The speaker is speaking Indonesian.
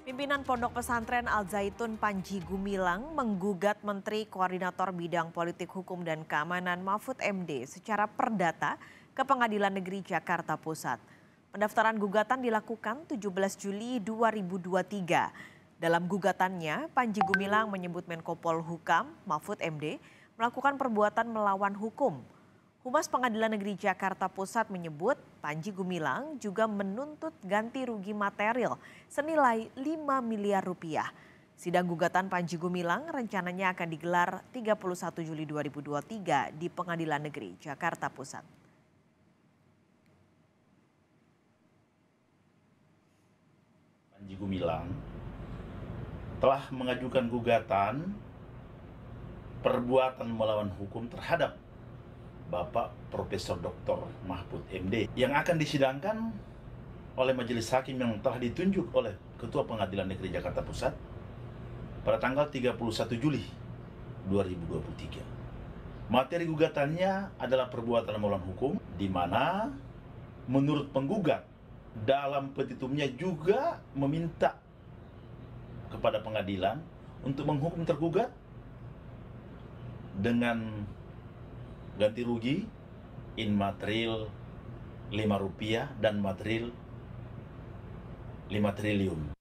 Pimpinan Pondok Pesantren Al Zaitun Panji Gumilang menggugat Menteri Koordinator Bidang Politik Hukum dan Keamanan Mahfud MD secara perdata ke Pengadilan Negeri Jakarta Pusat. Pendaftaran gugatan dilakukan 17 Juli 2023. Dalam gugatannya, Panji Gumilang menyebut Menko Polhukam Mahfud MD melakukan perbuatan melawan hukum Humas Pengadilan Negeri Jakarta Pusat menyebut Panji Gumilang juga menuntut ganti rugi material senilai 5 miliar rupiah. Sidang gugatan Panji Gumilang rencananya akan digelar 31 Juli 2023 di Pengadilan Negeri Jakarta Pusat. Panji Gumilang telah mengajukan gugatan perbuatan melawan hukum terhadap Bapak Profesor Dr. Mahfud MD yang akan disidangkan oleh majelis hakim yang telah ditunjuk oleh Ketua Pengadilan Negeri Jakarta Pusat pada tanggal 31 Juli 2023. Materi gugatannya adalah perbuatan melawan hukum di mana menurut penggugat dalam petitumnya juga meminta kepada pengadilan untuk menghukum tergugat dengan ganti rugi in material 5 rupiah dan material 5 triliun